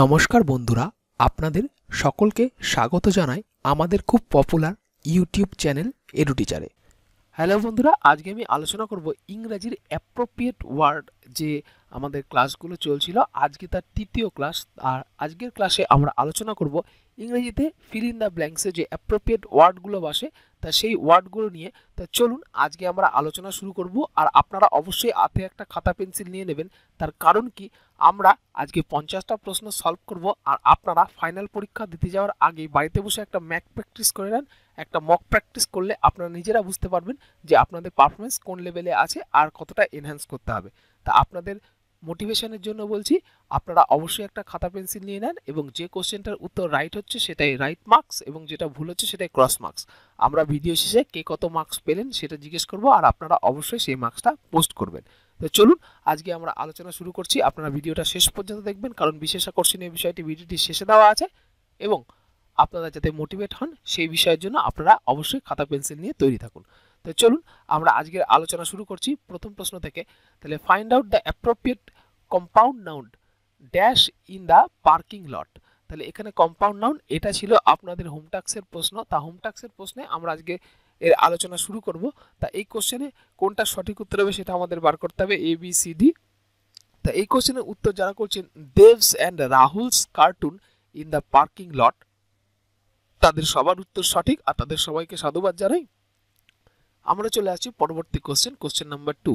নমস্কার বন্ধুরা আপনাদের সকলকে স্বাগত জানাই আমাদের খুব পপুলার ইউটিউব চ্যানেল এডুটিচারে টিচারে হ্যালো বন্ধুরা আজকে আমি আলোচনা করব ইংরাজির অ্যাপ্রোপ্রিয়েট ওয়ার্ড যে আমাদের ক্লাসগুলো চলছিল আজকে তার তৃতীয় ক্লাস আর আজকের ক্লাসে আমরা আলোচনা করব ইংরেজিতে ফিল ইন দ্য ব্ল্যাঙ্কসে যে অ্যাপ্রোপ্রিয়েট ওয়ার্ডগুলো বসে তা সেই ওয়ার্ডগুলো নিয়ে তা চলুন আজকে আমরা আলোচনা শুরু করব আর আপনারা অবশ্যই হাতে একটা খাতা পেন্সিল নিয়ে নেবেন তার কারণ কি আমরা আজকে পঞ্চাশটা প্রশ্ন সলভ করব আর আপনারা ফাইনাল পরীক্ষা দিতে যাওয়ার আগে বাড়িতে বসে একটা ম্যাক প্র্যাকটিস করে নেন একটা মক প্র্যাকটিস করলে আপনারা নিজেরা বুঝতে পারবেন যে আপনাদের পারফরমেন্স কোন লেভেলে আছে আর কতটা এনহ্যান্স করতে হবে তা আপনাদের মোটিভেশনের জন্য বলছি আপনারা অবশ্যই একটা খাতা পেন্সিল নিয়ে নেন এবং যে কোশ্চেনটার উত্তর রাইট হচ্ছে সেটাই রাইট মার্কস এবং যেটা ভুল হচ্ছে সেটাই ক্রস মার্কস আমরা ভিডিও শেষে কে কত মার্কস পেলেন সেটা জিজ্ঞেস করব আর আপনারা অবশ্যই সেই মার্কসটা পোস্ট করবেন তো চলুন আজকে আমরা আলোচনা শুরু করছি আপনারা ভিডিওটা শেষ পর্যন্ত দেখবেন কারণ বিশেষ আকর্ষণীয় বিষয়টি ভিডিওটি শেষে দেওয়া আছে এবং আপনারা যাতে মোটিভেট হন সেই বিষয়ের জন্য আপনারা অবশ্যই খাতা পেন্সিল নিয়ে তৈরি থাকুন তো চলুন আমরা আজকের আলোচনা শুরু করছি প্রথম প্রশ্ন থেকে তাহলে find out the appropriate compound noun dash in the parking lot তাহলে এখানে কম্পাউন্ড নাউন্ড এটা ছিল আপনাদের হোমটাক্সের প্রশ্ন তা হোমটাক্সের প্রশ্নে আমরা আজকে এর আলোচনা শুরু করব তা এই কোশ্চেনে কোনটা সঠিক উত্তর হবে সেটা আমাদের বার করতে হবে এ বি সি ডি তা এই কোশ্চেনের উত্তর যারা করছেন Dev's and Rahul's cartoon in the parking lot তাদের সবার উত্তর সঠিক আর তাদের সবাইকে সাধুবাদ জানাই আমরা চলে আসি পরবর্তী question question number two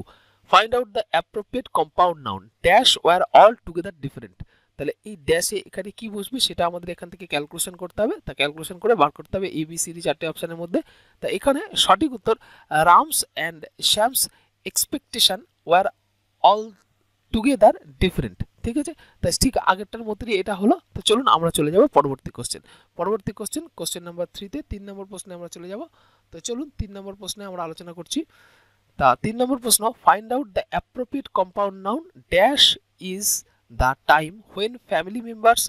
find out the appropriate compound noun dash were all together different তাহলে এই ড্যাশে এখানে কি বসবে সেটা আমাদের এখান থেকে ক্যালকুলেশন করতে হবে তা ক্যালকুলেশন করে বার করতে হবে এ বি সিডি চারটে অপশানের মধ্যে তা এখানে সঠিক উত্তর Ram's and Shyam's expectation were all together different ঠিক আছে তাই ঠিক আগেরটার মধ্যেই এটা হলো তো চলুন আমরা চলে যাব পরবর্তী কোশ্চেন পরবর্তী কোশ্চেন কোশ্চেন নাম্বার থ্রিতে তিন নম্বর প্রশ্নে আমরা চলে যাব তো চলুন তিন নম্বর প্রশ্নে আমরা আলোচনা করছি তা তিন নম্বর প্রশ্ন find out the appropriate compound noun dash is the time when family members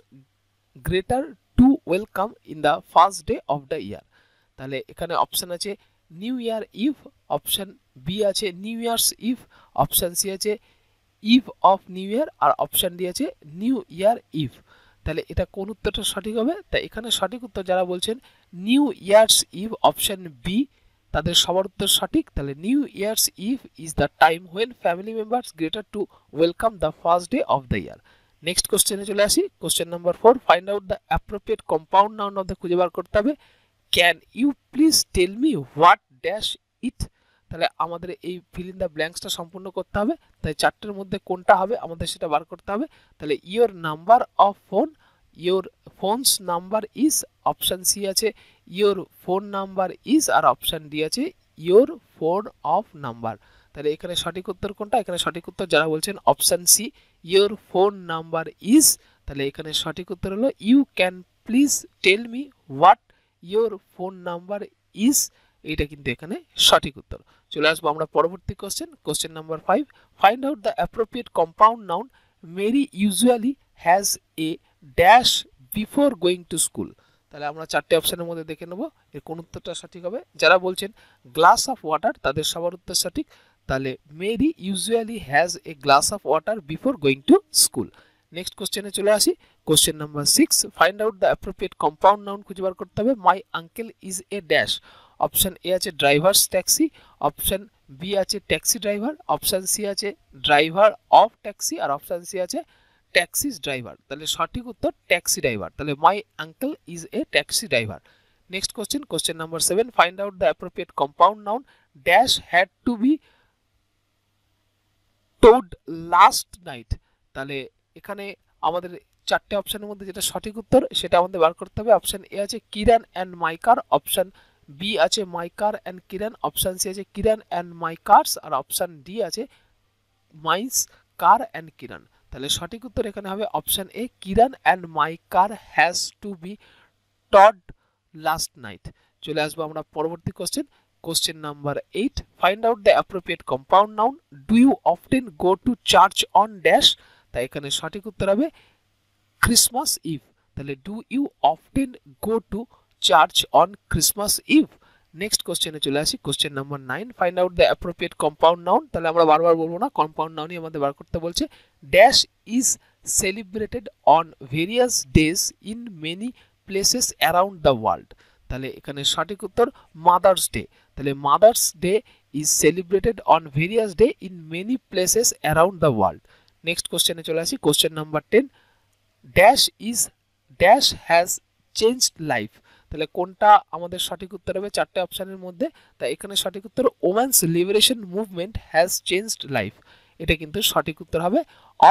greater to welcome in the first day of the year তাহলে এখানে অপশান আছে new year if option B আছে new years if option C আছে eve of new year আর option দিয়েছে new year eve তাহলে এটা কোন উত্তরটা সঠিক হবে তা এখানে সঠিক উত্তর যারা বলছেন new years eve option B তাদের সবার উত্তর সঠিক তাহলে new years eve is the time when family members greater to welcome the first day of the year next কোশ্চেনে চলে আসি question number four find out the appropriate compound noun of the খুঁজে বার করতে হবে can you please tell me what dash it তাহলে আমাদের এই ফিল ইন দ্য ব্ল্যাঙ্কসটা সম্পূর্ণ করতে হবে তাই চারটের মধ্যে কোনটা হবে আমাদের সেটা বার করতে হবে তাহলে your number of phone your phones number is option C আছে ইয়োর ফোন নাম্বার ইজ আর অপশান ডি আছে ইয়োর ফোন অফ নাম্বার তাহলে এখানে সঠিক উত্তর কোনটা এখানে সঠিক উত্তর যারা বলছেন option C your phone number is তাহলে এখানে সঠিক উত্তর হলো you can please tell me what your phone number is এটা কিন্তু এখানে সঠিক উত্তর চলে আসবো আমরা পরবর্তী question question number five find out the appropriate compound noun Mary usually has a dash before going to school তাহলে আমরা চারটে অপশানের মধ্যে দেখে নেব এর কোন উত্তরটা সঠিক হবে যারা বলছেন গ্লাস অফ ওয়াটার তাদের সবার উত্তর সঠিক তাহলে Mary usually has a glass of water before going to school next কোশ্চেনে চলে আসি question number six find out the appropriate compound noun খুঁজে বার করতে হবে my uncle is a dash option A আছে ড্রাইভার্স ট্যাক্সি অপশান বি আছে taxi driver option C আছে ড্রাইভার অফ ট্যাক্সি আর অপশান সি আছে ট্যাক্সিস ড্রাইভার তাহলে সঠিক উত্তর ট্যাক্সি ড্রাইভার তাহলে my uncle is a taxi driver next question question number seven find out the appropriate compound noun dash had to be towed last night তাহলে এখানে আমাদের চারটে অপশানের মধ্যে যেটা সঠিক উত্তর সেটা আমাদের বার করতে হবে অপশান এ আছে Kiran and my car option B আছে my car and Kiran option C আছে কিরান অ্যান্ড মাই কার্স আর অপশান ডি আছে মাইস কার অ্যান্ড কিরান তাহলে সঠিক উত্তর এখানে হবে option A Kiran and my car has to be towed last night চলে আসবো আমরা পরবর্তী question question number eight find out the appropriate compound noun do you often go to church on dash তাই এখানে সঠিক উত্তর হবে ক্রিসমাস ইভ তাহলে do you often go to church on Christmas eve next কোশ্চেনে চলে আসি question number nine find out the appropriate compound noun তাহলে আমরা বারবার বলবো না কম্পাউন্ড নাউনই আমাদের বার করতে বলছে dash is celebrated on various days in many places around the world তাহলে এখানে সঠিক উত্তর মাদার্স ডে তাহলে mother's day is celebrated on various day in many places around the world next কোশ্চেনে চলে আসি question number ten dash is dash has changed life তাহলে কোনটা আমাদের সঠিক উত্তর হবে চারটে অপশানের মধ্যে তাই এখানে সঠিক উত্তর woman's liberation movement has changed life এটা কিন্তু সঠিক উত্তর হবে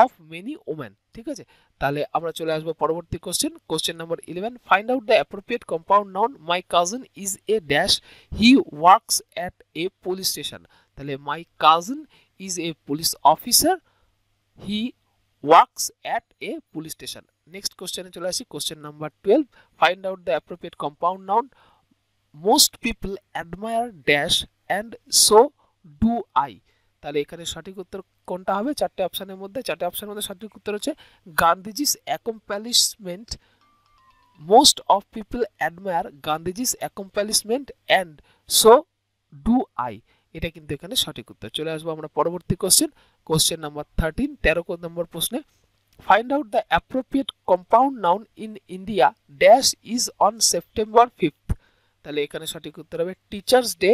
অফ মেনি ওম্যান ঠিক আছে তাহলে আমরা চলে আসবো পরবর্তী question question number eleven find out the appropriate compound noun my cousin is a dash he works at a police station তাহলে my cousin is a police officer he works at a police station next কোশ্চেনে চলে আসি question number twelve find out the appropriate compound noun most people admire dash and so do I তাহলে এখানে সঠিক উত্তর কোনটা হবে চারটে অপশানের মধ্যে চারটে অপশানের মধ্যে সঠিক উত্তর হচ্ছে Gandhiji's accomplishment most of people admire Gandhiji's accomplishment and so do I এটা কিন্তু এখানে সঠিক উত্তর চলে আসবো আমরা পরবর্তী কোশ্চেন কোশ্চেন নাম্বার থার্টিন তেরো নম্বর প্রশ্নে find out the appropriate compound noun in India dash is on September 5th তাহলে এখানে সঠিক উত্তর হবে টিচার্স ডে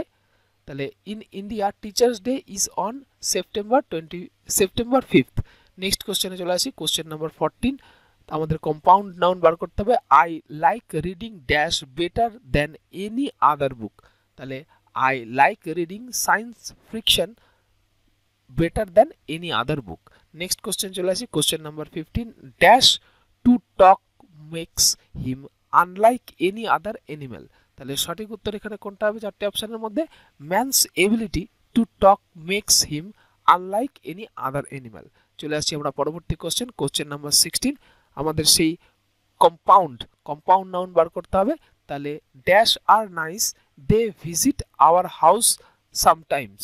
তাহলে in India teacher's day is on September twenty September fifth next কোশ্চেনে চলে আসি কোশ্চেন নাম্বার ফোরটিন আমাদের কম্পাউন্ড নাউন বার করতে হবে I like reading dash better than any other book তাহলে I like reading science fiction better than any other book next question চলে আসি question number fifteen dash to talk makes him unlike any other animal তাহলে সঠিক উত্তর এখানে কোনটা হবে চারটে অপশানের মধ্যে man's ability to talk makes him unlike any other animal চলে আসছি আমরা পরবর্তী কোশ্চেন কোশ্চেন নাম্বার সিক্সটিন আমাদের সেই কম্পাউন্ড কম্পাউন্ড নাউন বার করতে হবে তাহলে dash are nice they visit our house sometimes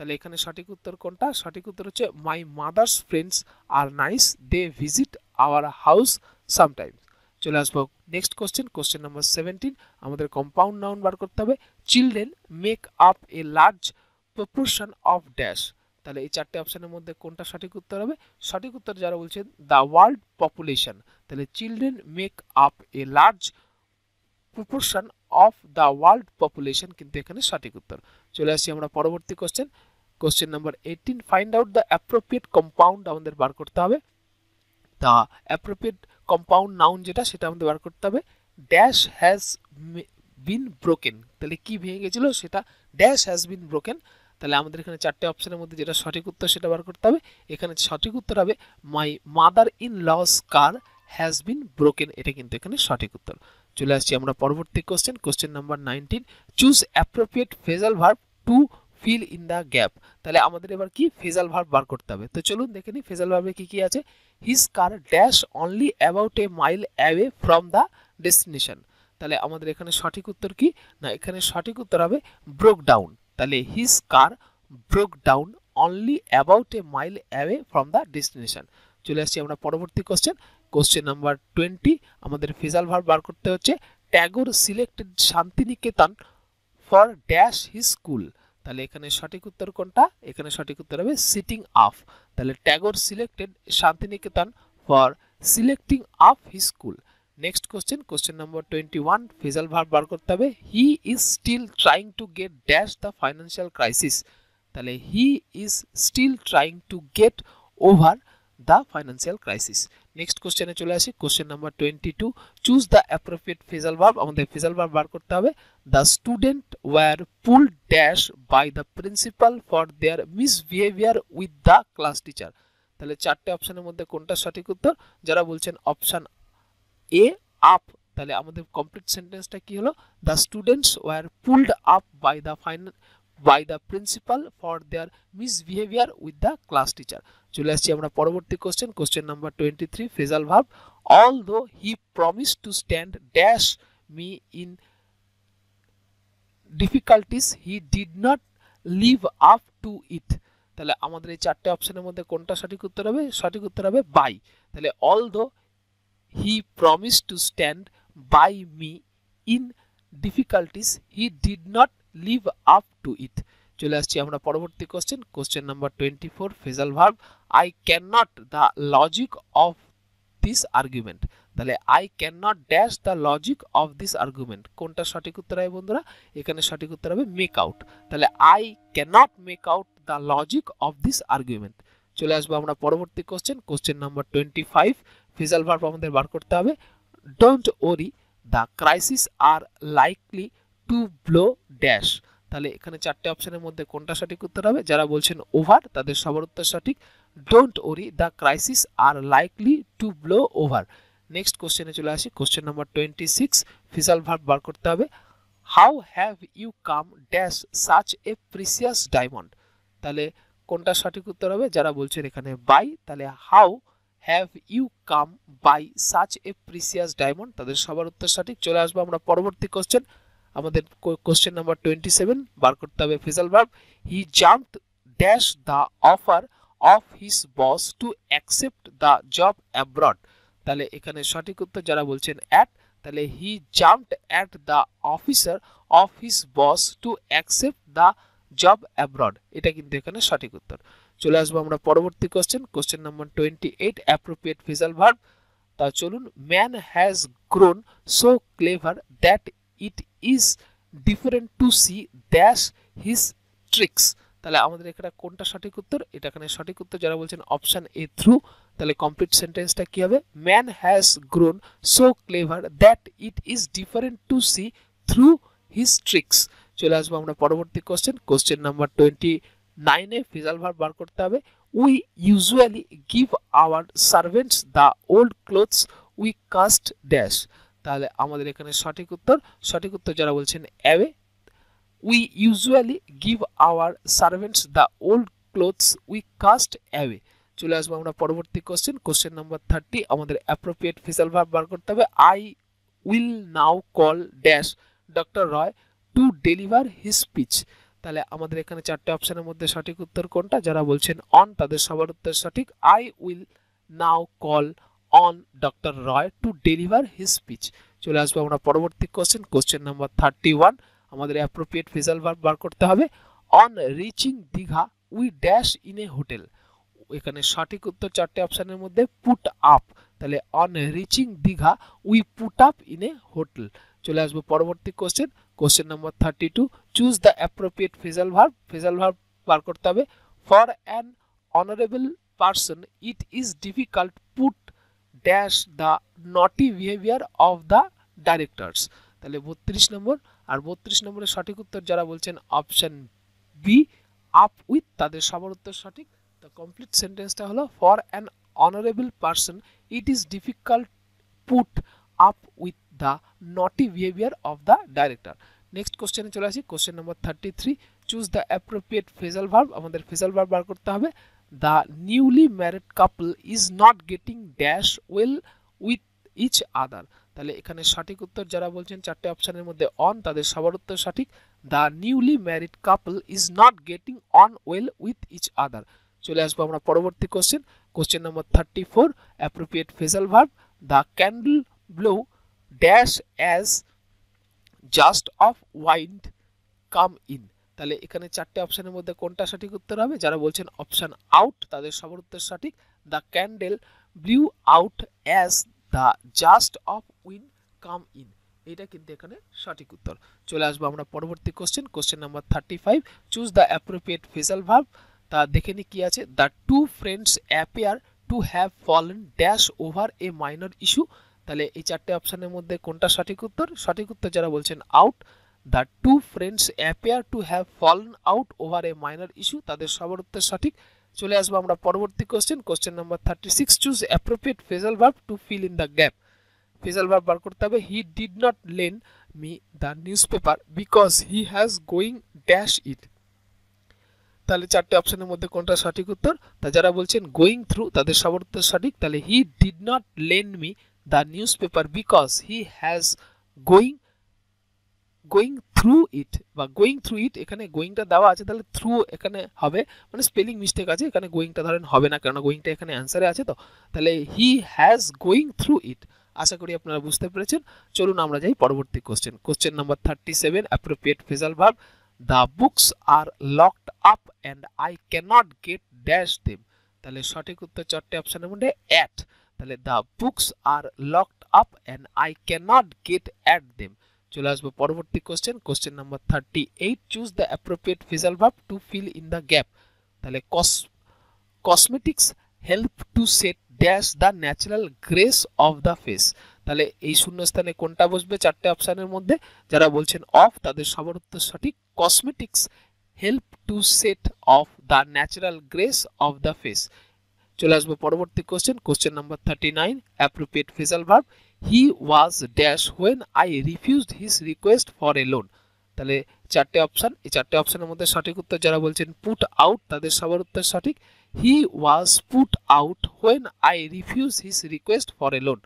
তাহলে এখানে সঠিক উত্তর কোনটা সঠিক উত্তর হচ্ছে my mother's friends are nice they visit our house sometimes চলে আসবো next question question number seventeen আমাদের কম্পাউন্ড নাউন বার করতে হবে children make up a large proportion of dash তাহলে এই চারটে অপশানের মধ্যে কোনটা সঠিক উত্তর হবে সঠিক উত্তর যারা বলছেন দ্য ওয়ার্ল্ড পপুলেশন তাহলে children make up a large proportion of the world population কিন্তু এখানে সঠিক উত্তর চলে আসি আমরা পরবর্তী question question number eighteen find out the appropriate compound আমাদের বার করতে হবে দ্য অ্যাপ্রোপ্রিয়েট কম্পাউন্ড নাউন যেটা সেটা আমাদের বার করতে হবে ড্যাশ হ্যাজ বিন ব্রোকেন তাহলে কি ভেঙে গেছিলো সেটা ড্যাশ হ্যাজ বিন ব্রোকেন তাহলে আমাদের এখানে চারটে অপশনের মধ্যে যেটা সঠিক উত্তর সেটা বার করতে হবে এখানে সঠিক উত্তর হবে my mother in law's car has been broken এটা কিন্তু এখানে সঠিক উত্তর চলে আসছি আমরা পরবর্তী question question number nineteen choose appropriate phrasal verb to fill in the gap তাহলে আমাদের এবার কি ফেজাল ভার্ব বার করতে হবে তো চলুন দেখে নিই ফেজাল ভার্বে কী কী আছে his car dash only about a mile away from the destination তাহলে আমাদের এখানে সঠিক উত্তর কি না এখানে সঠিক উত্তর হবে ব্রোক ডাউন তাহলে his car broke down only about a mile away from the destination চলে আসছি আমরা পরবর্তী কোশ্চেন কোশ্চেন নাম্বার টোয়েন্টি আমাদের ফেজাল ভার্ব বার করতে হচ্ছে Tagore selected Shantiniketan for dash his school তাহলে এখানে সঠিক উত্তর কোনটা এখানে সঠিক উত্তর হবে সিটিং আপ তাহলে Tagore selected Shantiniketan for selecting up he school next question question number twenty one phrasal verb বার করতে হবে he is still trying to get dash the financial crisis তাহলে he is still trying to get over the financial crisis next কোশ্চেনে চলে আসি question number twenty two choose the appropriate phrasal verb আমাদের phrasal verb বার করতে হবে the student were pull dash by the principal for their misbehaviour with the class teacher তাহলে চারটে অপশানের মধ্যে কোনটা সঠিক উত্তর যারা বলছেন অপশান এ আপ তাহলে আমাদের কমপ্লিট সেন্টেন্সটা কি হলো the students were pulled up by the final by the principal for their misbehaviour with the class teacher চলে আসছি আমরা পরবর্তী question question number twenty three phrasal verb although he promise to stand dash me in difficulties he did not live up to it তাহলে আমাদের এই চারটে অপশনের মধ্যে কোনটা সঠিক উত্তর হবে সঠিক উত্তর হবে বাই তাহলে although he promise to stand by me in difficulties he did not live up to it চলে আসছি আমরা পরবর্তী question question number twenty four phrasal verb I can not the logic of this argument তাহলে I can not dash the logic of this argument কোনটা সঠিক উত্তর হবে বন্ধুরা এখানে সঠিক উত্তর হবে মেক আউট তাহলে I can not make out the logic of this argument চলে আসবো আমরা পরবর্তী question question number twenty five phrasal verb আমাদের বার করতে হবে don't worry the crisis are likely to blow dash তাহলে এখানে চারটে অপশনের মধ্যে কোনটা সঠিক উত্তর হবে যারা বলছেন ওভার তাদের সবার উত্তর সঠিক don't worry the crisis are likely to blow over next কোশ্চেনে চলে আসি question number twenty six phrasal verb বার করতে হবে how have you come dash such a precious diamond তাহলে কোনটা সঠিক উত্তর হবে যারা বলছেন এখানে বাই তাহলে how have you come by such a precious diamond তাদের সবার উত্তর সঠিক চলে আসবো আমরা পরবর্তী কোশ্চেন আমাদের কোশ্চেন নাম্বার টোয়েন্টি সেভেন বার করতে হবে phrasal verb he jumped dash the offer of his boss to accept the job abroad তাহলে এখানে সঠিক উত্তর যারা বলছেন অ্যাট তাহলে he jumped at the officer of his boss to accept the job abroad এটা কিন্তু এখানে সঠিক উত্তর চলে আসবো আমরা পরবর্তী question question number twenty eight appropriate phrasal verb তা চলুন man has grown so clever that it is different to see dash his tricks তাহলে আমাদের এখানে কোনটা সঠিক উত্তর এটা এখানে সঠিক উত্তর যারা বলছেন অপশান এ থ্রু তাহলে কমপ্লিট সেন্টেন্সটা কি হবে man has grown so clever that it is different to see through his tricks চলে আসবো আমরা পরবর্তী কোশ্চেন কোশ্চেন নাম্বার টোয়েন্টি নাইনে ফিজাল ভার বার করতে হবে we usually give our servants the old clothes we cast dash তাহলে আমাদের এখানে সঠিক উত্তর সঠিক উত্তর যারা বলছেন away we usually give our servants the old clothes we cast away চলে আসবো আমরা পরবর্তী কোশ্চেন কোশ্চেন নাম্বার থার্টি আমাদের অ্যাপ্রোপ্রিয়েট ফিসাল ভাব বার করতে হবে I will now call dash doctor Roy to deliver his speech তাহলে আমাদের এখানে চারটে অপশানের মধ্যে সঠিক উত্তর কোনটা যারা বলছেন অন তাদের সবার উত্তর সঠিক I will now call on doctor Roy to deliver his speech চলে আসবো আমরা পরবর্তী question question number thirty one আমাদের অ্যাপ্রোপ্রিয়েট ফেজাল ভার্ব বার করতে হবে on reaching Digha we dash in a hotel এখানে সঠিক উত্তর চারটে অপশানের মধ্যে পুট আপ তাহলে on reaching Digha we put up in a hotel চলে আসবো পরবর্তী question question number thirty two choose the appropriate phrasal verb phrasal verb বার করতে হবে for an honourable person it is difficult put dash the naughty behaviour of the directors তাহলে বত্রিশ নম্বর আর বত্রিশ নম্বরের সঠিক উত্তর যারা বলছেন অপশান বি আপ উইথ তাদের সবার উত্তর সঠিক দ্য কমপ্লিট সেন্টেন্সটা হলো for an honourable person it is difficult put up with the naughty behaviour of the director next কোশ্চেনে চলে আসি question number thirty three choose the appropriate phrasal verb আমাদের ফেজাল ভার্ব বার করতে হবে the newly married couple is not getting dash well with each other তাহলে এখানে সঠিক উত্তর যারা বলছেন চারটে অপশানের মধ্যে অন তাদের সবার উত্তর সঠিক the newly married couple is not getting on well with each other চলে আসবো আমরা পরবর্তী question question number thirty four appropriate phrasal verb the candle blow dash as just of wind come in তাহলে এখানে চারটে অপশানের মধ্যে কোনটা সঠিক উত্তর হবে যারা বলছেন অপশান আউট তাদের সবার উত্তর সঠিক the candle blew out as the just of wind come in এটা কিন্তু এখানে সঠিক উত্তর চলে আসবো আমরা পরবর্তী question question number thirty five choose the appropriate phrasal verb তা দেখে নি কী আছে the two friends appear to have fallen dash over a minor issue তাহলে এই চারটে অপশানের মধ্যে কোনটা সঠিক উত্তর সঠিক উত্তর যারা বলছেন out the two friends appear to have fallen out over a minor issue তাদের সবার উত্তর সঠিক চলে আসবো আমরা পরবর্তী question question number thirty six choose appropriate phrasal verb to fill in the gap phrasal verb বার করতে হবে he did not lend me the newspaper because he has going dash it তাহলে চারটে অপশনের মধ্যে কোনটা সঠিক উত্তর তা যারা বলছেন গোয়িং থ্রু তাদের সবার উত্তর সঠিক তাহলে he did not lend me the newspaper because he has going going through it বা গোয়িং থ্রু ইট এখানে গোয়িংটা দেওয়া আছে তাহলে থ্রু এখানে হবে মানে স্পেলিং মিস্টেক আছে এখানে গোয়িংটা ধরেন হবে না কেননা গোয়িংটা এখানে অ্যান্সারে আছে তো তাহলে he has going through it আশা করি আপনারা বুঝতে পেরেছেন চলুন আমরা যাই পরবর্তী question question number thirty seven appropriate phrasal verb the books are locked up and I cannot get dash them তাহলে সঠিক উত্তর চারটে অপশানের মধ্যে অ্যাট তাহলে the books are locked up and I cannot get at them চলে আসবো পরবর্তী question question number thirty eight choose the appropriate phrasal verb to fill in the gap তাহলে কস cosmetics help to set dash the natural grace of the face তাহলে এই শূন্যস্থানে কোনটা বসবে চারটে অপশানের মধ্যে যারা বলছেন অফ তাদের সবার উত্তর সঠিক cosmetics help to set off the natural grace of the face চলে আসবো পরবর্তী question question number thirty nine appropriate phrasal verb he was dash when I refused his request for a loan তাহলে চারটে option এই চারটে অপশানের মধ্যে সঠিক উত্তর যারা বলছেন পুট আউট তাদের সবার উত্তর সঠিক he was put out when I refuse his request for a loan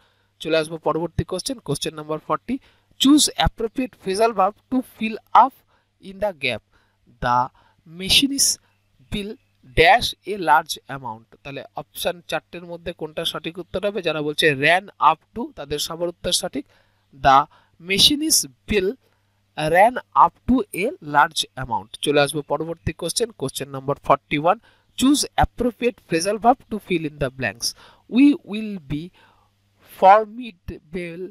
চলে আসবো পরবর্তী question question number forty choose appropriate phrasal verb to fill up in the gap the machinist's bill dash a large amount তাহলে option চারটের মধ্যে কোনটা সঠিক উত্তর হবে যারা বলছে র্যান আপ টু তাদের সবার উত্তর সঠিক the machinist's bill ran up to a large amount চলে আসবো পরবর্তী question question number forty one choose appropriate phrasal verb to fill in the blanks we will be bell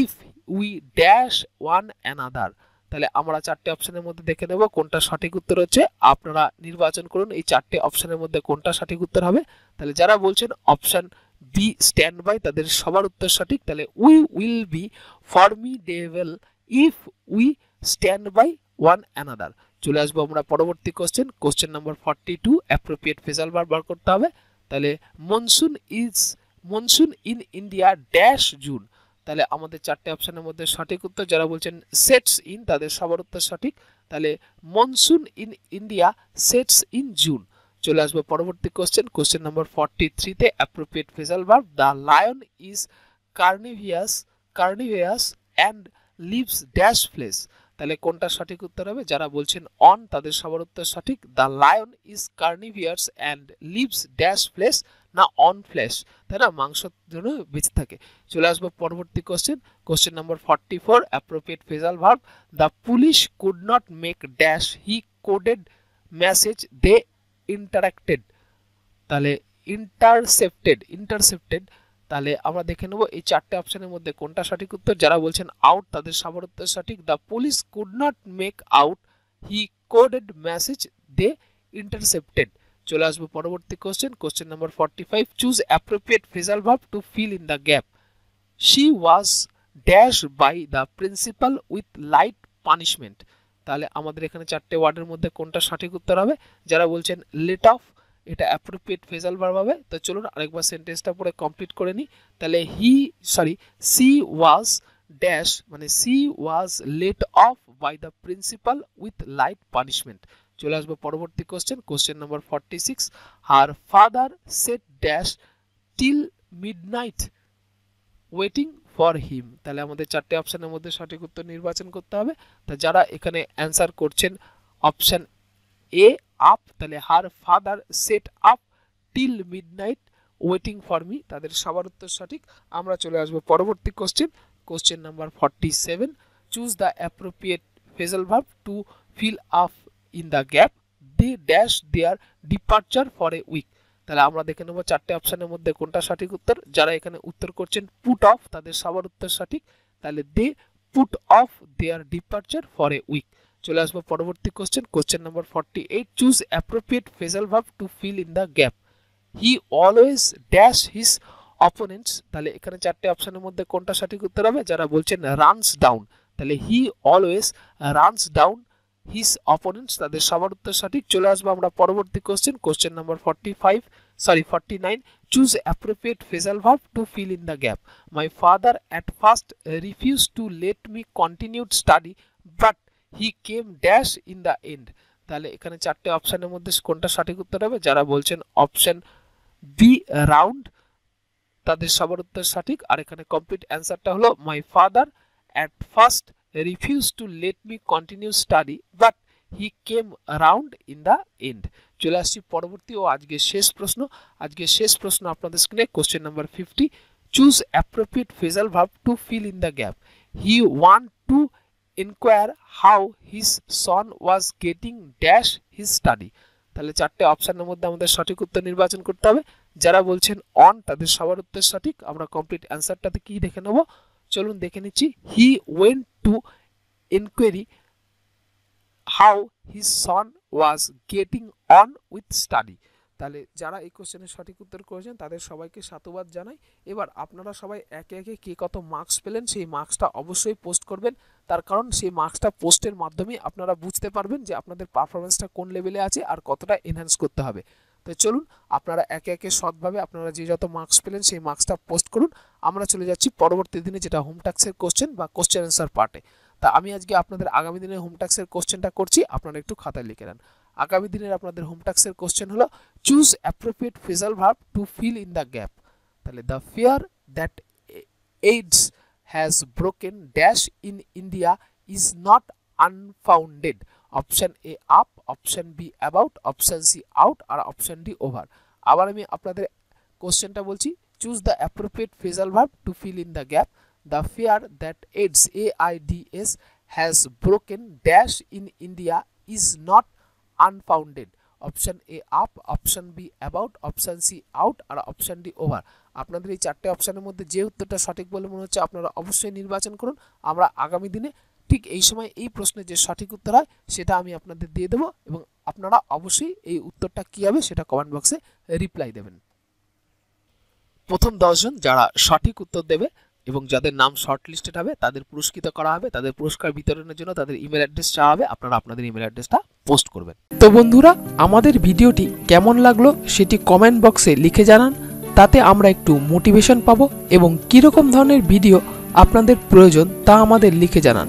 if we dash one another তাহলে আমরা চারটে অপশনের মধ্যে দেখে নেব কোনটা সঠিক উত্তর হচ্ছে আপনারা নির্বাচন করুন এই চারটে অপশনের মধ্যে কোনটা সঠিক উত্তর হবে তাহলে যারা বলছেন অপশন বি স্ট্যান্ড বাই তাদের সবার উত্তর সঠিক তাহলে we will be formidable if we stand by one another চলে আসবো আমরা পরবর্তী question question number forty two appropriate phrasal বার বার করতে হবে তাহলে monsoon is monsoon in India dash June তাহলে আমাদের চারটে অপশনের মধ্যে সঠিক উত্তর যারা বলছেন সেটস ইন তাদের সবার উত্তর সঠিক তাহলে monsoon in India sets in June চলে আসবো পরবর্তী কোশ্চেন কোশ্চেন নম্বর ফর্টি থ্রিতে appropriate phrasal verb the lion is carnivorous carnivorous and lives dash place তাহলে কোনটা সঠিক উত্তর হবে যারা বলছেন অন তাদের সবার উত্তর সঠিক the lion is carnivorous and lives dash place না অন ফ্ল্যাশ তারা মাংসের জন্য বেঁচে থাকে চলে আসবো পরবর্তী question question number forty four appropriate phrasal verb the police could not make dash he coded message they interacted তাহলে ইন্টারসেপ্টেড ইন্টারসেপ্টেড তাহলে আমরা দেখে নেব এই চারটে অপশানের মধ্যে কোনটা সঠিক উত্তর যারা বলছেন আউট তাদের সবার সঠিক the police could not make out he coded message they intercepted চলে আসবো পরবর্তী question question number forty five choose appropriate phrasal verb to fill in the gap she was dash by the principal with light punishment তাহলে আমাদের এখানে চারটে ওয়ার্ডের মধ্যে কোনটা সঠিক উত্তর হবে যারা বলছেন লেট অফ এটা অ্যাপ্রোপ্রিয়েট ফেজাল ভাব হবে তো চলুন আরেকবার সেন্টেন্সটা পরে কমপ্লিট করে নিই তাহলে he sorry she was dash মানে she was let off by the principal with light punishment চলে আসবো পরবর্তী question question number forty six are father set dash till midnight waiting for him তাহলে আমাদের চারটে অপশানের মধ্যে সঠিক উত্তর নির্বাচন করতে হবে তা যারা এখানে অ্যান্সার করছেন অপশান এ আপ তাহলে her father set up till midnight waiting for me তাদের সবার উত্তর সঠিক আমরা চলে আসবো পরবর্তী question question number forty seven choose the appropriate phrasal verb to fill up in the gap they dash their departure for a week তাহলে আমরা দেখে নেবো চারটে অপশানের মধ্যে কোনটা সঠিক উত্তর যারা এখানে উত্তর করছেন পুট অফ তাদের সবার উত্তর সঠিক তাহলে they put off their departure for a week চলে আসবো পরবর্তী question question number forty eight choose appropriate phrasal verb to fill in the gap he always dash his opponents তাহলে এখানে চারটে অপশানের মধ্যে কোনটা সঠিক উত্তর হবে যারা বলছেন রানস ডাউন তাহলে he always runs down his opponents তাদের সবার উত্তর সঠিক চলে আসবো আমরা পরবর্তী question question number forty five sorry forty nine choose appropriate phrasal verb to fill in the gap my father at first refuse to let me continued study but he came dash in the end তাহলে এখানে চারটে অপশানের মধ্যে কোনটা সঠিক উত্তর হবে যারা বলছেন অপশান বি রাউন্ড তাদের সবার উত্তর সঠিক আর এখানে কমপ্লিট অ্যান্সারটা হলো my father at first refused to let me continue study but he came round in the end চলে আসছি পরবর্তী ও আজকের শেষ প্রশ্ন আজকের শেষ প্রশ্ন আপনাদের স্ক্রিনে question number fifty choose appropriate phrasal verb to fill in the gap he went to inquire how his son was getting dash his study তাহলে চারটে অপশানের মধ্যে আমাদের সঠিক উত্তর নির্বাচন করতে হবে যারা বলছেন অন তাদের সবার উত্তর সঠিক আমরা কমপ্লিট অ্যান্সারটাতে কি দেখে নেব চলুন দেখে নিচ্ছি he went to inquiry how his son was getting on with study তাহলে যারা এই কোশ্চেনের সঠিক উত্তর করেছেন তাদের সবাইকে সাতবাদ জানাই এবার আপনারা সবাই একে একে কে কত মার্কস পেলেন সেই মার্কসটা অবশ্যই পোস্ট করবেন তার কারণ সেই মার্কসটা পোস্টের মাধ্যমে আপনারা বুঝতে পারবেন যে আপনাদের পারফরমেন্সটা কোন লেভেলে আছে আর কতটা এনহ্যান্স করতে হবে তো চলুন আপনারা একে একে সৎভাবে আপনারা যে যত মার্কস পেলেন সেই মার্কসটা পোস্ট করুন আমরা চলে যাচ্ছি পরবর্তী দিনে যেটা হোম ট্যাক্সের কোশ্চেন বা কোশ্চেন অ্যান্সার পার্টে তা আমি আজকে আপনাদের আগামী দিনের হোম ট্যাক্সের কোশ্চেনটা করছি আপনারা একটু খাতায় লিখে নেন আগামী দিনের আপনাদের হোম ট্যাক্সের কোশ্চেন হলো choose appropriate phrasal verb to fill in the gap তাহলে the fear that AIDS has broken dash in India is not unfounded option A up option B about option C out or option D over আবার আমি আপনাদের কোশ্চেনটা বলছি choose the appropriate phrasal verb to fill in the gap the fear that AIDS A I D S has broken dash in India is not unfounded option A up option B about option C out or option D over আপনাদের এই চারটে অপশানের মধ্যে যে উত্তরটা সঠিক বলে মনে হচ্ছে আপনারা অবশ্যই নির্বাচন করুন আমরা আগামী দিনে ঠিক এই সময় এই প্রশ্নের যে সঠিক উত্তর হয় সেটা আমি আপনাদের দিয়ে দেবো এবং আপনারা অবশ্যই এই উত্তরটা কী হবে সেটা কমেন্ট বক্সে রিপ্লাই দেবেন প্রথম দশজন যারা সঠিক উত্তর দেবে এবং যাদের নাম শর্ট লিস্টেড হবে তাদের পুরস্কৃত করা হবে তাদের পুরস্কার বিতরণের জন্য তাদের ইমেল অ্যাড্রেস চাওয়া হবে আপনারা আপনাদের ইমেল অ্যাড্রেসটা পোস্ট করবেন তো বন্ধুরা আমাদের ভিডিওটি কেমন লাগলো সেটি কমেন্ট বক্সে লিখে জানান তাতে আমরা একটু মোটিভেশন পাবো এবং কীরকম ধরনের ভিডিও আপনাদের প্রয়োজন তা আমাদের লিখে জানান